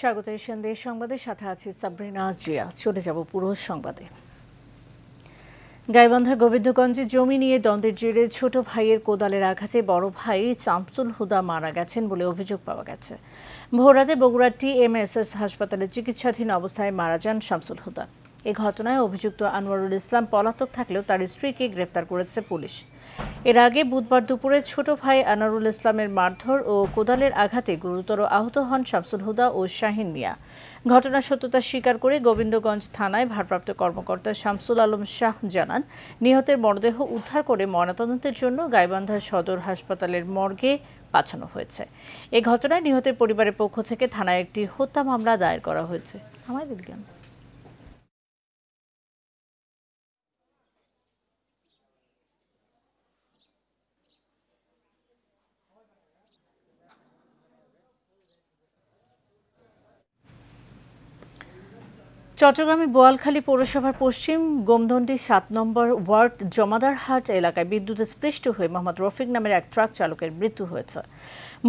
স্বাগত এশিয়ান দেশ সাথে সাবরিনা জিয়া চলে যাব পুরো সংবাদে গাইবান্ধা গোবিন্দগঞ্জে জমি নিয়ে দ্বন্দ্বের জেরে ছোট ভাইয়ের কোদালের আঘাতে বড় ভাই চামসুল হুদা মারা গেছেন বলে অভিযোগ পাওয়া গেছে ভোরাতে বগুড়ার টিএমএসএস হাসপাতালে চিকিৎসাধীন অবস্থায় মারা যান শামসুল হুদা এ ঘটনায় অভিযুক্ত আনোয়ারুল ইসলাম পলাতক থাকলেও তার স্ত্রীকে গ্রেপ্তার করেছে পুলিশ এর আগে বুধবার দুপুরে ছোট ভাই আনোয়ারুল ইসলামের মারধর ও কোদালের আঘাতে গুরুতর আহত হন শামসুল হুদা ও শাহিন মিয়া ঘটনার সত্যতা স্বীকার করে গোবিন্দগঞ্জ থানায় ভারপ্রাপ্ত কর্মকর্তা শামসুল আলম শাহ জানান নিহতের মরদেহ উদ্ধার করে ময়নাতদন্তের জন্য গাইবান্ধা সদর হাসপাতালের মর্গে পাঠানো হয়েছে এ ঘটনায় নিহতের পরিবারের পক্ষ থেকে থানায় একটি হত্যা মামলা দায়ের করা হয়েছে আমায় দেখলাম চট্টগ্রামের বোয়ালখালী পৌরসভার পশ্চিম গোমধন্ডি সাত নম্বর ওয়ার্ড জমাদারহাট এলাকায় বিদ্যুৎ স্পৃষ্ট হয়ে মোহাম্মদ রফিক নামের এক ট্রাক চালকের মৃত্যু হয়েছে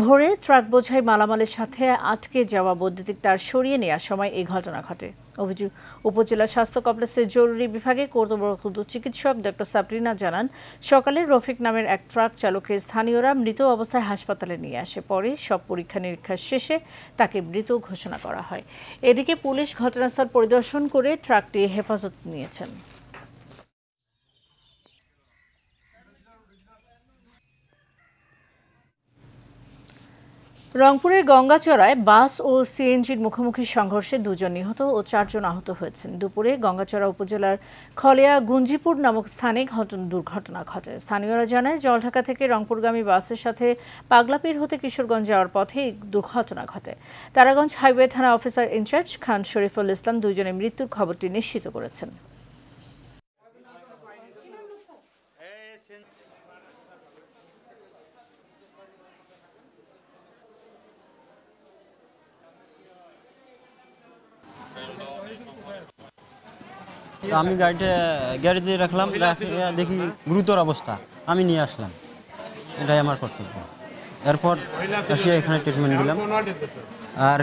ভোরে ট্রাক বোঝাই মালামালের সাথে আটকে যাওয়া বৈদ্যুতিক তার সরিয়ে নেওয়ার সময় এই ঘটনা ঘটে অভিযোগ উপজেলা স্বাস্থ্য কমপ্লেক্সের জরুরি বিভাগে কর্তব্যরত চিকিৎসক ডক্টর সাবরিনা জানান সকালে রফিক নামের এক ট্রাক চালকের স্থানীয়রা মৃত অবস্থায় হাসপাতালে নিয়ে আসে পরে সব পরীক্ষা নিরীক্ষা শেষে তাকে মৃত ঘোষণা করা হয় এদিকে পুলিশ ঘটনাস্থল পরিদর্শন করে ট্রাকটি হেফাজত নিয়েছেন রংপুরের গঙ্গাচড়ায় বাস ও সিএনজির মুখোমুখি সংঘর্ষে দুজন নিহত ও চারজন আহত হয়েছেন দুপুরে গঙ্গাচড়া উপজেলার খলেয়া গুঞ্জিপুর নামক স্থানে ঘটন দুর্ঘটনা ঘটে স্থানীয়রা জানায় জলঢাকা থেকে রংপুরগামী বাসের সাথে পাগলাপীর হতে কিশোরগঞ্জ যাওয়ার পথে এই দুর্ঘটনা ঘটে তারাগঞ্জ হাইওয়ে থানা অফিসার ইনচার্জ খান শরীফুল ইসলাম দুজনের মৃত্যুর খবরটি নিশ্চিত করেছেন তো আমি গাড়িটা গ্যারেজে রাখলাম দেখি গুরুতর অবস্থা আমি নিয়ে আসলাম এটাই আমার কর্তব্য এরপর এখানে ট্রিটমেন্ট দিলাম আর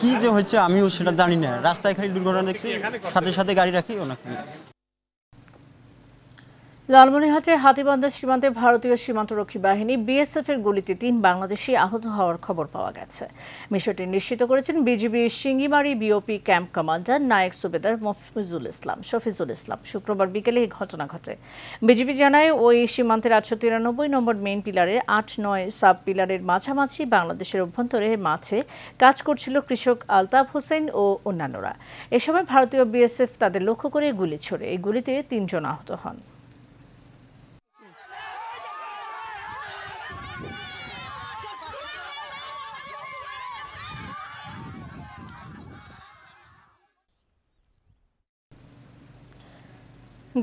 কি যে হয়েছে আমিও সেটা জানি না রাস্তায় খালি দুর্ঘটনা দেখছি সাথে সাথে গাড়ি রাখি ওনাকে লালমনিহাটের হাতিবান্ধা সীমান্তে ভারতীয় সীমান্তরক্ষী বাহিনী বিএসএফ এর গুলিতে তিন বাংলাদেশি আহত হওয়ার খবর পাওয়া গেছে বিষয়টি নিশ্চিত করেছেন BGB Singimari BOP camp commander নায়েক সুবেদার মফিজুল ইসলাম শফিজুল ইসলাম শুক্রবার বিকেলে এই ঘটনা ঘটে বিজিবি জানায় ওই সীমান্তের আটশো তিরানব্বই নম্বর মেইন পিলারের আট নয় সাব পিলারের মাঝামাঝি বাংলাদেশের অভ্যন্তরে মাঝে কাজ করছিল কৃষক আলতাফ হোসেন ও অন্যান্যরা এ সময় ভারতীয় বিএসএফ তাদের লক্ষ্য করে গুলি ছোড়ে এই গুলিতে তিনজন আহত হন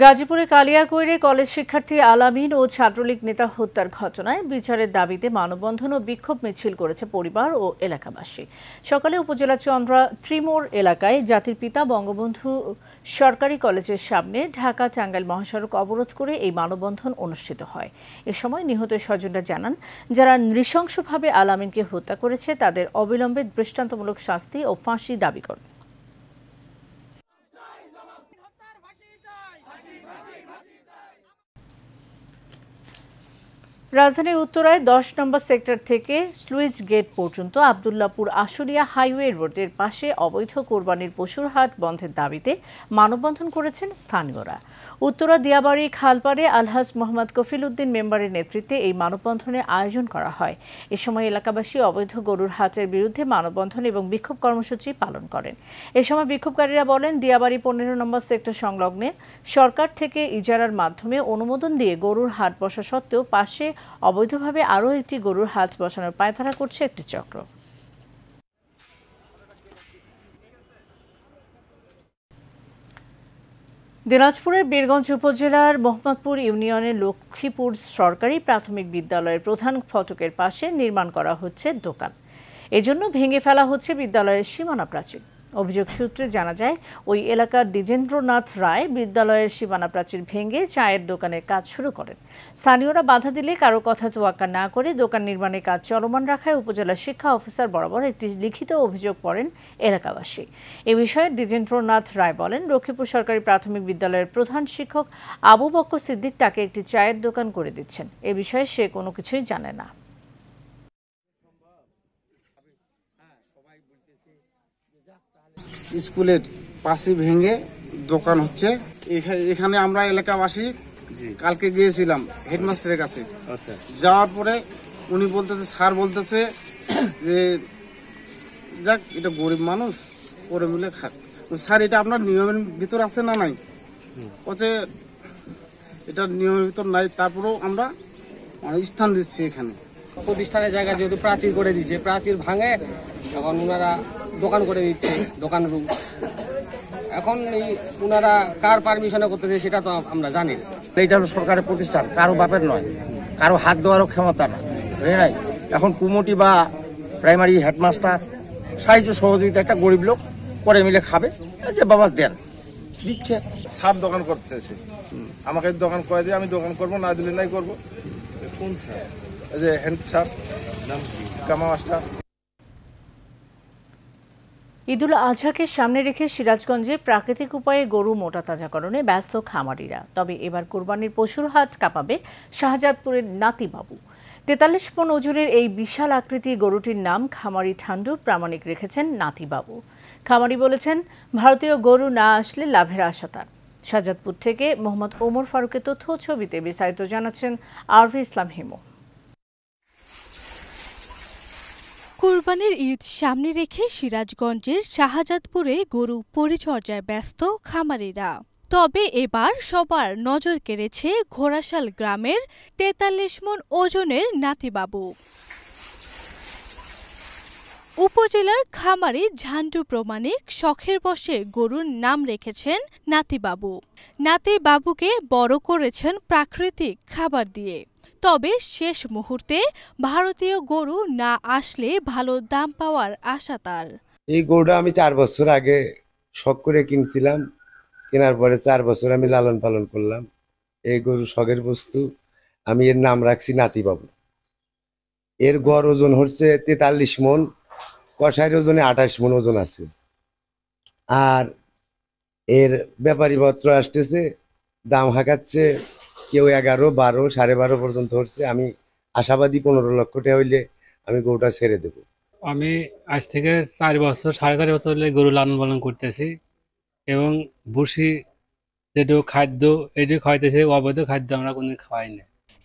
গাজীপুরে কালিয়াকৈরে কলেজ শিক্ষার্থী আলামিন ও ছাত্রলীগ নেতা হত্যার ঘটনায় বিচারের দাবিতে মানববন্ধন ও বিক্ষোভ মিছিল করেছে পরিবার ও এলাকাবাসী সকালে উপজেলা চন্দ্রা ত্রিমোর এলাকায় জাতির পিতা বঙ্গবন্ধু সরকারি কলেজের সামনে ঢাকা চাঙ্গাইল মহাসড়ক অবরোধ করে এই মানববন্ধন অনুষ্ঠিত হয় এ সময় নিহত স্বজনরা জানান যারা নৃশংসভাবে আলামিনকে হত্যা করেছে তাদের অবিলম্বে দৃষ্টান্তমূলক শাস্তি ও ফাঁসি দাবি করেন রাজধানীর উত্তরায় দশ নম্বর সেক্টর থেকে স্লুইজ গেট পর্যন্ত আবদুল্লাপুর আশুলিয়া হাইওয়ে রোডের পাশে অবৈধ কোরবানির পশুর হাট বন্ধের দাবিতে মানববন্ধন করেছেন স্থানীয়রা উত্তরা দিয়াবাড়ি খালপাড়ে আলহাজ মোহাম্মদ কফিল উদ্দিন মেম্বারের নেতৃত্বে এই মানববন্ধনের আয়োজন করা হয় এ সময় এলাকাবাসী অবৈধ গরুর হাটের বিরুদ্ধে মানববন্ধন এবং বিক্ষোভ কর্মসূচি পালন করেন এ সময় বিক্ষোভকারীরা বলেন দিয়াবাড়ি পনেরো নম্বর সেক্টর সংলগ্নে সরকার থেকে ইজারার মাধ্যমে অনুমোদন দিয়ে গরুর হাট বসা সত্ত্বেও পাশে অবৈধভাবে আরও একটি গরুর হাজ বসানোর পায়তারা করছে একটি চক্র দিনাজপুরের বীরগঞ্জ উপজেলার মোহাম্মদপুর ইউনিয়নের লক্ষ্মীপুর সরকারি প্রাথমিক বিদ্যালয়ের প্রধান ফটকের পাশে নির্মাণ করা হচ্ছে দোকান এজন্য ভেঙে ফেলা হচ্ছে বিদ্যালয়ের সীমানা প্রাচীর অভিযোগ সূত্রে জানা যায় ওই এলাকার দ্বিজেন্দ্রনাথ রায় বিদ্যালয়ের সীমানা প্রাচীর ভেঙে চায়ের দোকানের কাজ শুরু করেন স্থানীয়রা বাধা দিলে কারো কথা তোয়াক্কা না করে দোকান নির্মাণের কাজ চলমান রাখায় উপজেলা শিক্ষা অফিসার বরাবর একটি লিখিত অভিযোগ করেন এলাকাবাসী এ বিষয়ে দ্বিজেন্দ্রনাথ রায় বলেন লক্ষ্মীপুর সরকারি প্রাথমিক বিদ্যালয়ের প্রধান শিক্ষক আবু বক্ক সিদ্দিক তাকে একটি চায়ের দোকান করে দিচ্ছেন এ বিষয়ে সে কোনো কিছুই জানে না স্কুলের পাশে ভেঙে দোকান হচ্ছে এখানে আমরা এলাকাবাসী কালকে গিয়েছিলাম হেডমাস্টারের কাছে আচ্ছা। যাওয়ার পরে উনি বলতেছে স্যার বলতেছে যে যাক এটা গরিব মানুষ করে মিলে খাক স্যার এটা আপনার নিয়মের ভিতর আছে না নাই হচ্ছে এটা নিয়মের ভিতর নাই তারপরেও আমরা স্থান দিচ্ছি এখানে প্রতিষ্ঠানের জায়গা যেহেতু প্রাচীর করে দিচ্ছে প্রাচীর ভাঙে তখন ওনারা দোকান করে দিচ্ছে দোকান রুম এখন এই ওনারা কার পারমিশনে করতেছে সেটা তো আমরা জানি এইটা হলো সরকারের প্রতিষ্ঠান কারো বাপের নয় কারো হাত দেওয়ারও ক্ষমতা না বুঝলাই এখন কুমটি বা প্রাইমারি হেডমাস্টার সাহায্য সহযোগিতা একটা গরিব লোক করে মিলে খাবে যে বাবা দেন দিচ্ছে সার দোকান করতেছে আমাকে দোকান করে দিয়ে আমি দোকান করবো না দিলে নাই করবো কোন স্যার এই যে হ্যান্ড স্যার কামা মাস্টার ঈদুল আজহাকে সামনে রেখে সিরাজগঞ্জে প্রাকৃতিক উপায়ে গরু মোটা তাজাকরণে ব্যস্ত খামারিরা তবে এবার কোরবানির পশুর হাট কাঁপাবে শাহজাদপুরের নাতিবাবু তেতাল্লিশ পণ ওজুরের এই বিশাল আকৃতি গরুটির নাম খামারি ঠান্ডু প্রামাণিক রেখেছেন নাতিবাবু খামারি বলেছেন ভারতীয় গরু না আসলে লাভের আশা তার শাহজাদপুর থেকে মোহাম্মদ ওমর ফারুকের তথ্য ছবিতে বিস্তারিত জানাচ্ছেন আরভি ইসলাম হিমু কোরবানির ঈদ সামনে রেখে সিরাজগঞ্জের শাহজাদপুরে গরু পরিচর্যায় ব্যস্ত খামারিরা তবে এবার সবার নজর কেড়েছে ঘোড়াশাল গ্রামের তেতাল্লিশ মন ওজনের নাতিবাবু উপজেলার খামারি ঝান্ডু প্রমাণিক শখের বসে গরুর নাম রেখেছেন নাতিবাবু নাতিবাবুকে বড় করেছেন প্রাকৃতিক খাবার দিয়ে তবে শেষ মুহূর্তে ভারতীয় গরু না আসলে ভালো দাম পাওয়ার আশা তার এই গরুটা আমি চার বছর আগে শখ করে কিনছিলাম কেনার পরে চার বছর আমি লালন পালন করলাম এই গরু শখের বস্তু আমি এর নাম রাখছি নাতিবাবু এর গড় ওজন হচ্ছে তেতাল্লিশ মন কষাইয়ের ওজনে আঠাশ মন ওজন আছে আর এর ব্যাপারীপত্র আসতেছে দাম হাঁকাচ্ছে কেউ এগারো বারো সাড়ে বারো পর্যন্ত হচ্ছে আমি আশাবাদী পনেরো লক্ষ টাকা হইলে আমি গরুটা ছেড়ে দেবো আমি আজ থেকে চার বছর সাড়ে চার বছর হলে গরু লালন পালন করতেছি এবং ভুসি যেটুকু খাদ্য এটুকু খাওয়াইতেছে অবৈধ খাদ্য আমরা কোনো খাওয়াই না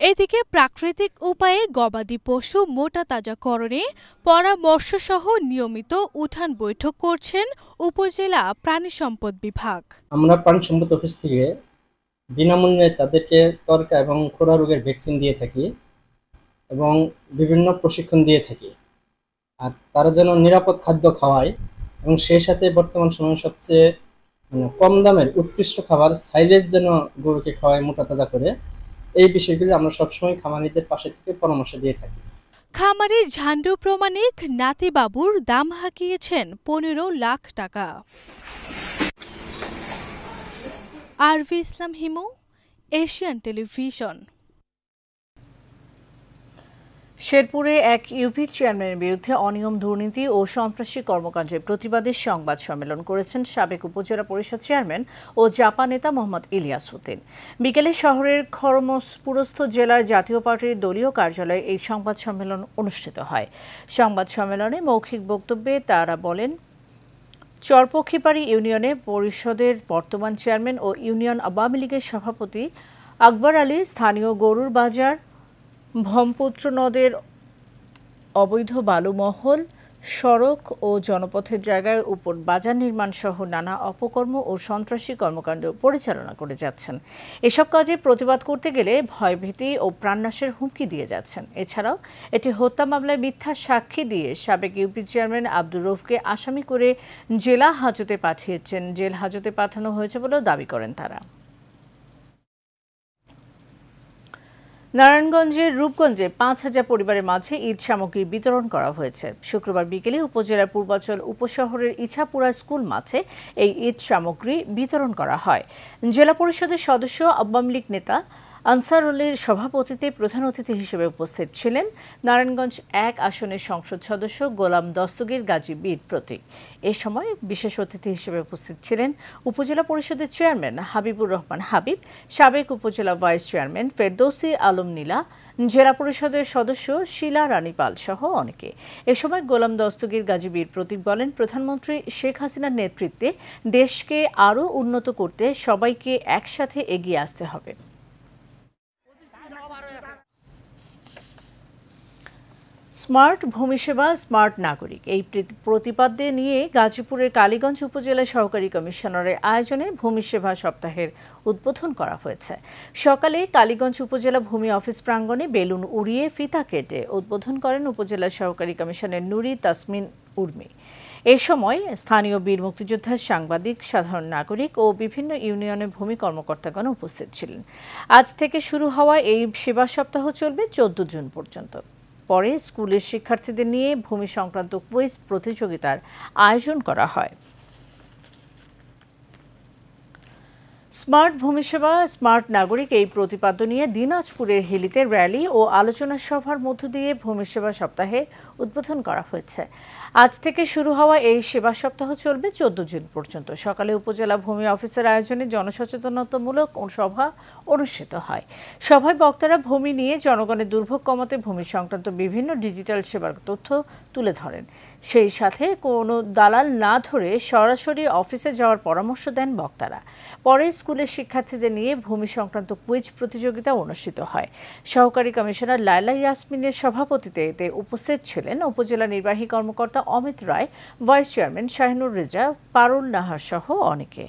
এদিকে প্রাকৃতিক উপায়ে গবাদি পশু মোটা তাজা করণে পরামর্শ সহ নিয়মিত উঠান বৈঠক করছেন উপজেলা প্রাণী সম্পদ বিভাগ আমরা প্রাণী সম্পদ অফিস থেকে বিনামূল্যে তাদেরকে তর্কা এবং খোরা রোগের ভ্যাকসিন দিয়ে থাকি এবং বিভিন্ন প্রশিক্ষণ দিয়ে থাকি আর তারা যেন নিরাপদ খাদ্য খাওয়ায় এবং সেই সাথে বর্তমান সময়ে সবচেয়ে মানে কম দামের উৎকৃষ্ট খাবার সাইলেজ যেন গরুকে খাওয়ায় মোটা তাজা করে এই বিষয়গুলি আমরা সবসময় খামারিদের পাশে থেকে পরামর্শ দিয়ে থাকি খামারে ঝান্ডু প্রমাণিক নাতিবাবুর দাম হাঁকিয়েছেন পনেরো লাখ টাকা আরভি ইসলাম হিমু এশিয়ান টেলিভিশন শেরপুরে এক ইউপি চেয়ারম্যানের বিরুদ্ধে অনিয়ম দুর্নীতি ও সন্ত্রাসী কর্মকাণ্ডের প্রতিবাদে সংবাদ সম্মেলন করেছেন সাবেক উপজেলা পরিষদ চেয়ারম্যান ও জাপান নেতা মোহাম্মদ ইলিয়াস উদ্দিন বিকেলে শহরের খরমসপুরস্থ জেলার জাতীয় পার্টির দলীয় কার্যালয়ে এই সংবাদ সম্মেলন অনুষ্ঠিত হয় সংবাদ সম্মেলনে মৌখিক বক্তব্যে তারা বলেন চরপক্ষীপাড়ি ইউনিয়নে পরিষদের বর্তমান চেয়ারম্যান ও ইউনিয়ন আওয়ামী লীগের সভাপতি আকবর আলী স্থানীয় গরুর বাজার ভমপুত্র নদের অবৈধ বালুমহল সড়ক ও জনপথের জায়গায় উপর বাজার নির্মাণ সহ নানা অপকর্ম ও সন্ত্রাসী কর্মকাণ্ড পরিচালনা করে যাচ্ছেন এসব কাজে প্রতিবাদ করতে গেলে ভয়ভীতি ও প্রাণনাশের হুমকি দিয়ে যাচ্ছেন এছাড়াও এটি হত্যা মামলায় মিথ্যা সাক্ষী দিয়ে সাবেক ইউপি চেয়ারম্যান আব্দুর রৌফকে আসামি করে জেলা হাজতে পাঠিয়েছেন জেল হাজতে পাঠানো হয়েছে বলেও দাবি করেন তারা নারায়ণগঞ্জের রূপগঞ্জে পাঁচ হাজার পরিবারের মাঝে ঈদ সামগ্রী বিতরণ করা হয়েছে শুক্রবার বিকেলে উপজেলার পূর্বাচল উপশহরের ইছাপুরা স্কুল মাঠে এই ঈদ সামগ্রী বিতরণ করা হয় জেলা পরিষদের সদস্য আওয়ামী লীগ নেতা আনসারুলের সভাপতিতে প্রধান অতিথি হিসেবে উপস্থিত ছিলেন নারায়ণগঞ্জ এক আসনের সংসদ সদস্য গোলাম দস্তগীর গাজী বীর প্রতীক এ সময় বিশেষ অতিথি হিসেবে উপস্থিত ছিলেন উপজেলা পরিষদের চেয়ারম্যান হাবিবুর রহমান হাবিব সাবেক উপজেলা ভাইস চেয়ারম্যান ফেরদৌসি আলম নীলা জেলা পরিষদের সদস্য শিলা রানী সহ অনেকে এ সময় গোলাম দস্তগীর গাজী বীর প্রতীক বলেন প্রধানমন্ত্রী শেখ হাসিনার নেতৃত্বে দেশকে আরও উন্নত করতে সবাইকে একসাথে এগিয়ে আসতে হবে স্মার্ট ভূমি সেবা স্মার্ট নাগরিক এই প্রতিপাদ্য নিয়ে গাজীপুরের কালীগঞ্জ উপজেলা সহকারী কমিশনারের আয়োজনে ভূমি সেবা সপ্তাহের উদ্বোধন করা হয়েছে সকালে কালীগঞ্জ উপজেলা ভূমি অফিস প্রাঙ্গণে বেলুন উড়িয়ে ফিতা কেটে উদ্বোধন করেন উপজেলা সহকারী কমিশনের নুরি তাসমিন উর্মি এ সময় স্থানীয় বীর মুক্তিযোদ্ধার সাংবাদিক সাধারণ নাগরিক ও বিভিন্ন ইউনিয়নের ভূমি কর্মকর্তাগণ উপস্থিত ছিলেন আজ থেকে শুরু হওয়া এই সেবা সপ্তাহ চলবে চোদ্দ জুন পর্যন্ত পরে স্কুলের শিক্ষার্থীদের নিয়ে ভূমি সংক্রান্ত কুইজ প্রতিযোগিতার আয়োজন করা হয় স্মার্ট ভূমিসেবা স্মার্ট নাগরিক এই প্রতিপাদ্য নিয়ে দিনাজপুরের হিলিতে র্যালি ও আলোচনা সভার মধ্য দিয়ে ভূমিসেবা সপ্তাহে উদ্বোধন করা হয়েছে আজ থেকে শুরু হওয়া এই সেবা সপ্তাহ চলবে চোদ্দ জুন পর্যন্ত সকালে উপজেলা ভূমি অফিসের আয়োজনে জনসচেতনতামূলক সভা অনুষ্ঠিত হয় সভায় বক্তারা ভূমি নিয়ে জনগণের দুর্ভোগ কমাতে ভূমি সংক্রান্ত বিভিন্ন ডিজিটাল সেবার তথ্য তুলে ধরেন সেই সাথে কোনো দালাল না ধরে সরাসরি অফিসে যাওয়ার পরামর্শ দেন বক্তারা পরে স্কুলের শিক্ষার্থীদের নিয়ে ভূমি সংক্রান্ত কুইজ প্রতিযোগিতা অনুষ্ঠিত হয় সহকারী কমিশনার লায়লা ইয়াসমিনের সভাপতিতে এতে উপস্থিত ছিলেন উপজেলা নির্বাহী কর্মকর্তা অমিত রায় ভাইস চেয়ারম্যান শাহিনুর রেজা পারুল নাহার সহ অনেকে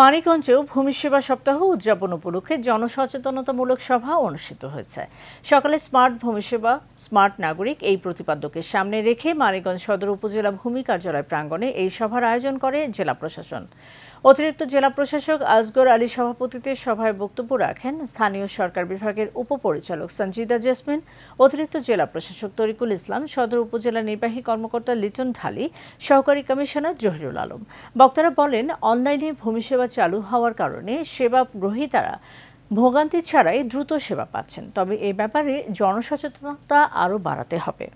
মানিকঞ্জেও ভূমি সেবা সপ্তাহ উদযাপন উপলক্ষে জনসচেতনতামূলক সভা অনুষ্ঠিত হয়েছে সকালে স্মার্ট ভূমি সেবা স্মার্ট নাগরিক এই প্রতিপাদ্যকে সামনে রেখে মানিকঞ্জ সদর উপজেলা ভূমি কার্যালয় প্রাঙ্গণে এই সভার আয়োজন করে জেলা প্রশাসন অতিরিক্ত জেলা প্রশাসক আজগর আলী সভাপতিতে সভায় বক্তব্য রাখেন স্থানীয় সরকার বিভাগের উপপরিচালক সঞ্জিদা জেসমিন অতিরিক্ত জেলা প্রশাসক তরিকুল ইসলাম সদর উপজেলা নির্বাহী কর্মকর্তা লিটন ঢালি সহকারী কমিশনার জহিরুল আলম বক্তারা বলেন অনলাইনে ভূমি সেবা চালু হওয়ার কারণে সেবা গ্রহীতারা ভোগান্তি ছাড়াই দ্রুত সেবা পাচ্ছেন তবে এ ব্যাপারে জনসচেতনতা আরও বাড়াতে হবে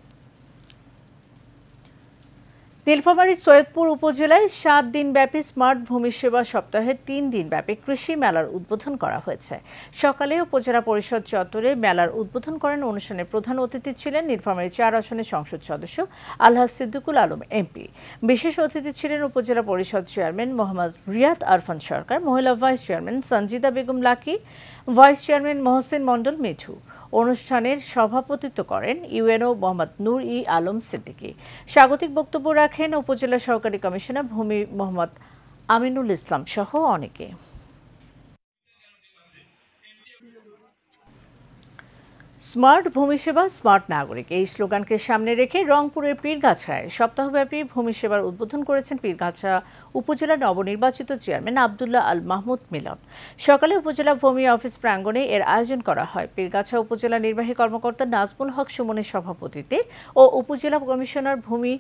তেলফামারীর সৈয়দপুর উপজেলায় সাত দিনব্যাপী স্মার্ট ভূমি সেবা সপ্তাহে তিন দিনব্যাপী কৃষি মেলার উদ্বোধন করা হয়েছে সকালে উপজেলা পরিষদ চত্বরে মেলার উদ্বোধন করেন অনুষ্ঠানে প্রধান অতিথি ছিলেন নীলফামারী চার আসনের সংসদ সদস্য আল্লাহ সিদ্দিকুল আলম এমপি বিশেষ অতিথি ছিলেন উপজেলা পরিষদ চেয়ারম্যান মোহাম্মদ রিয়াদ আরফান সরকার মহিলা vice chairman Sanjida Begum Lucky vice chairman Mohsen Mondal Mithu অনুষ্ঠানের সভাপতিত্ব করেন ইউএনও মোহাম্মদ নূর ই আলম সিদ্দিকী স্বাগতিক বক্তব্য রাখেন উপজেলা সহকারী কমিশনার ভূমি মোহাম্মদ আমিনুল ইসলাম সহ অনেকে স্মার্ট ভূমি সেবা স্মার্ট নাগরিক এই স্লোগানকে সামনে রেখে রংপুরের পীরগাছায় সপ্তাহব্যাপী ভূমি সেবার উদ্বোধন করেছেন পীরগাছা উপজেলা নবনির্বাচিত চেয়ারম্যান আবদুল্লাহ আল মাহমুদ মিলন সকালে উপজেলা ভূমি অফিস প্রাঙ্গণে এর আয়োজন করা হয় পীরগাছা উপজেলা নির্বাহী কর্মকর্তা নাজমুল হক সুমনের সভাপতিতে ও উপজেলা কমিশনার ভূমি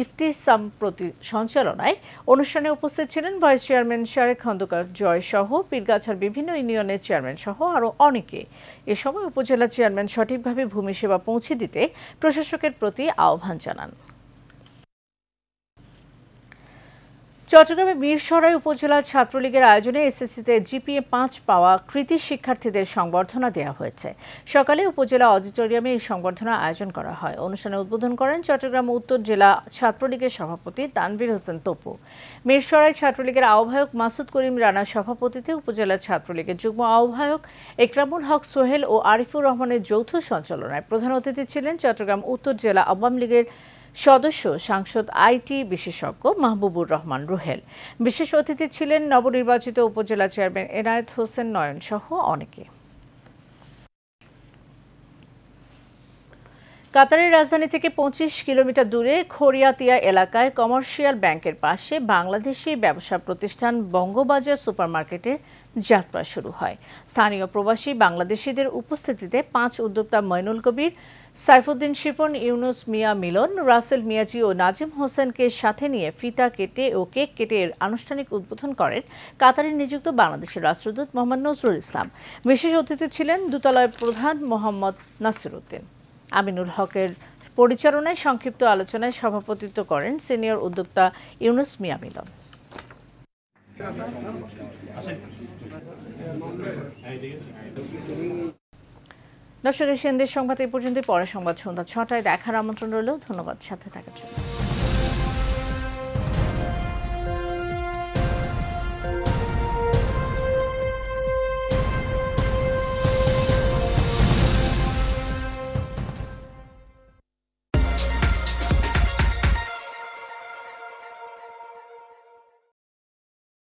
ইফতি সম্প্রতি সঞ্চালনায় অনুষ্ঠানে উপস্থিত ছিলেন ভাইস চেয়ারম্যান শারেক খন্দকার জয় সহ পীরগাছার বিভিন্ন ইউনিয়নের চেয়ারম্যান সহ আরও অনেকে এ সময় উপজেলা চেয়ারম্যান সঠিকভাবে ভূমি সেবা পৌঁছে দিতে প্রশাসকের প্রতি আহ্বান জানান চট্টগ্রামের মিরসরাই উপজেলা ছাত্রলীগের আয়োজনে এসএসসিতে জিপিএ পাঁচ পাওয়া কৃতি শিক্ষার্থীদের সংবর্ধনা দেওয়া হয়েছে সকালে উপজেলা অডিটোরিয়ামে এই সংবর্ধনা আয়োজন করা হয় অনুষ্ঠানে উদ্বোধন করেন চট্টগ্রাম উত্তর জেলা ছাত্রলীগের সভাপতি তানভীর হোসেন তপু মীরসরাই ছাত্রলীগের আহ্বায়ক মাসুদ করিম রানার সভাপতিতে উপজেলা ছাত্রলীগের যুগ্ম আহ্বায়ক একরামুল হক সোহেল ও আরিফুর রহমানের যৌথ সঞ্চালনায় প্রধান অতিথি ছিলেন চট্টগ্রাম উত্তর জেলা আওয়ামী লীগের সদস্য সাংসদ আইটি বিশেষজ্ঞ মাহবুবুর রহমান রুহেল বিশেষ অতিথি ছিলেন নবনির্বাচিত উপজেলা চেয়ারম্যান এনায়েত হোসেন নয়ন সহ অনেকে কাতারের রাজধানী থেকে পঁচিশ কিলোমিটার দূরে খড়িয়াতিয়া এলাকায় কমার্শিয়াল ব্যাংকের পাশে বাংলাদেশি ব্যবসা প্রতিষ্ঠান বঙ্গবাজার সুপারমার্কেটে যাত্রা শুরু হয় স্থানীয় প্রবাসী বাংলাদেশিদের উপস্থিতিতে পাঁচ উদ্যোক্তা মৈনুল কবির সাইফুদ্দিন শিপন ইউনুস মিয়া মিলন রাসেল মিয়াজি ও নাজিম হোসেনকে সাথে নিয়ে ফিতা কেটে ও কেক কেটে আনুষ্ঠানিক উদ্বোধন করেন কাতারে নিযুক্ত বাংলাদেশের রাষ্ট্রদূত মোহাম্মদ নজরুল ইসলাম বিশেষ অতিথি ছিলেন দূতালয় প্রধান মোহাম্মদ উদ্দিন আমিনুল হকের পরিচালনায় সংক্ষিপ্ত আলোচনায় সভাপতিত্ব করেন সিনিয়র উদ্যোক্তা ইউনুস মিয়া মিলন দর্শক এশিয়ানদের সংবাদ এই পর্যন্ত পরে সংবাদ সন্ধ্যা ছটায় দেখার আমন্ত্রণ রইল ধন্যবাদ সাথে থাকার জন্য